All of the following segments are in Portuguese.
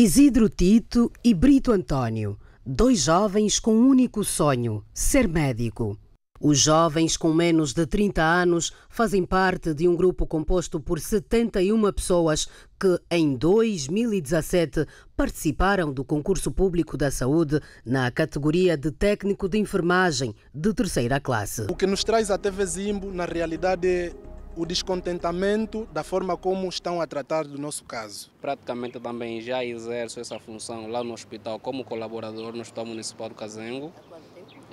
Isidro Tito e Brito Antônio, dois jovens com um único sonho: ser médico. Os jovens com menos de 30 anos fazem parte de um grupo composto por 71 pessoas que, em 2017, participaram do concurso público da saúde na categoria de técnico de enfermagem de terceira classe. O que nos traz até TV Zimbo, na realidade, o descontentamento da forma como estão a tratar do nosso caso. Praticamente também já exerço essa função lá no hospital como colaborador no Hospital Municipal do Cazengo,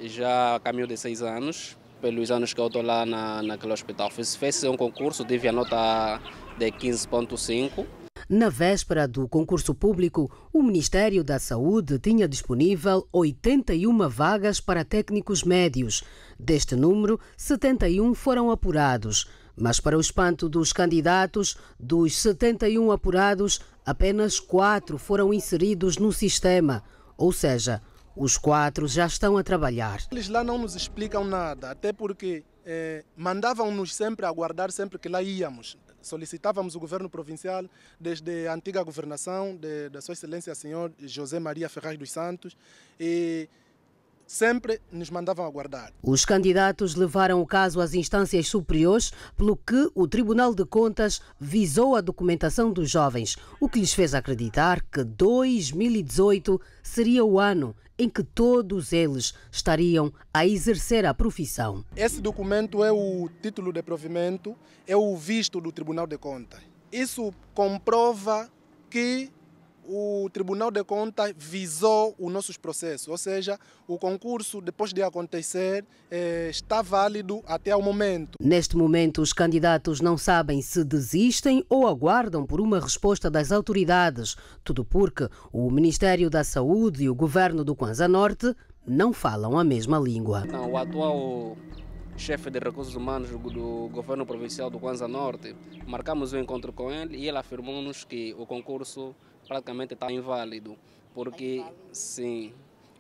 já há caminho de seis anos. Pelos anos que eu estou lá na, naquele hospital, fiz, fiz um concurso, tive a nota de 15,5. Na véspera do concurso público, o Ministério da Saúde tinha disponível 81 vagas para técnicos médios. Deste número, 71 foram apurados. Mas, para o espanto dos candidatos, dos 71 apurados, apenas quatro foram inseridos no sistema, ou seja, os quatro já estão a trabalhar. Eles lá não nos explicam nada, até porque eh, mandavam-nos sempre aguardar sempre que lá íamos. Solicitávamos o governo provincial, desde a antiga governação de, da Sua Excelência Senhor José Maria Ferraz dos Santos, e sempre nos mandavam aguardar. Os candidatos levaram o caso às instâncias superiores, pelo que o Tribunal de Contas visou a documentação dos jovens, o que lhes fez acreditar que 2018 seria o ano em que todos eles estariam a exercer a profissão. Esse documento é o título de provimento, é o visto do Tribunal de Contas. Isso comprova que o Tribunal de Contas visou os nossos processos, ou seja, o concurso, depois de acontecer, eh, está válido até o momento. Neste momento, os candidatos não sabem se desistem ou aguardam por uma resposta das autoridades, tudo porque o Ministério da Saúde e o governo do Kwanza Norte não falam a mesma língua. Não, o atual chefe de recursos humanos do governo provincial do Kwanza Norte, marcamos um encontro com ele e ele afirmou-nos que o concurso praticamente está inválido, porque inválido. sim,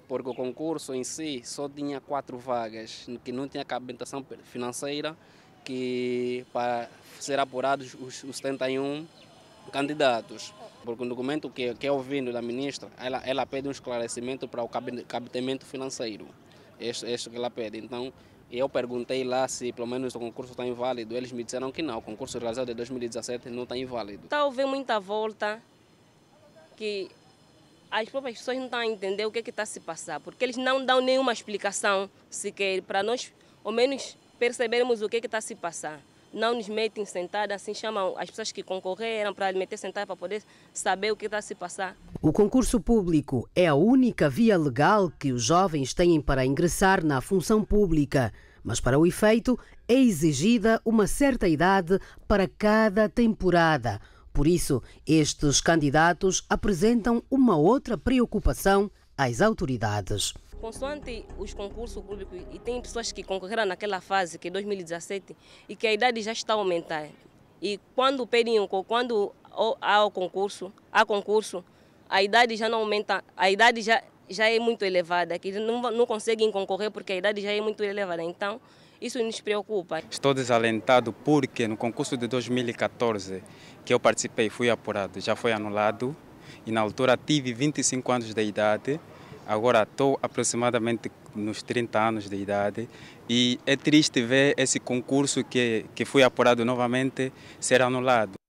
porque o concurso em si só tinha quatro vagas, que não tinha capacitação financeira, que para ser apurados os, os 71 candidatos. Porque o documento que, que eu ouvindo da ministra, ela, ela pede um esclarecimento para o cabimento financeiro. Este, este que ela pede. Então, eu perguntei lá se pelo menos o concurso está inválido. Eles me disseram que não. O concurso realizado é de 2017 não está inválido. Está a ouvir muita volta que as próprias pessoas não estão a entender o que é que está a se passar, porque eles não dão nenhuma explicação sequer para nós, ao menos, percebermos o que é que está a se passar. Não nos metem sentada, assim chamam as pessoas que concorreram para meter sentada para poder saber o que está a se passar. O concurso público é a única via legal que os jovens têm para ingressar na função pública, mas para o efeito é exigida uma certa idade para cada temporada por isso, estes candidatos apresentam uma outra preocupação às autoridades. Consoante os concursos públicos, e tem pessoas que concorreram naquela fase, que é 2017, e que a idade já está a aumentar. E quando pedem, quando há o concurso, há concurso, a idade já não aumenta, a idade já, já é muito elevada, que não, não conseguem concorrer porque a idade já é muito elevada. Então, isso nos preocupa. Estou desalentado porque no concurso de 2014 que eu participei fui apurado, já foi anulado e na altura tive 25 anos de idade, agora estou aproximadamente nos 30 anos de idade e é triste ver esse concurso que, que fui apurado novamente ser anulado.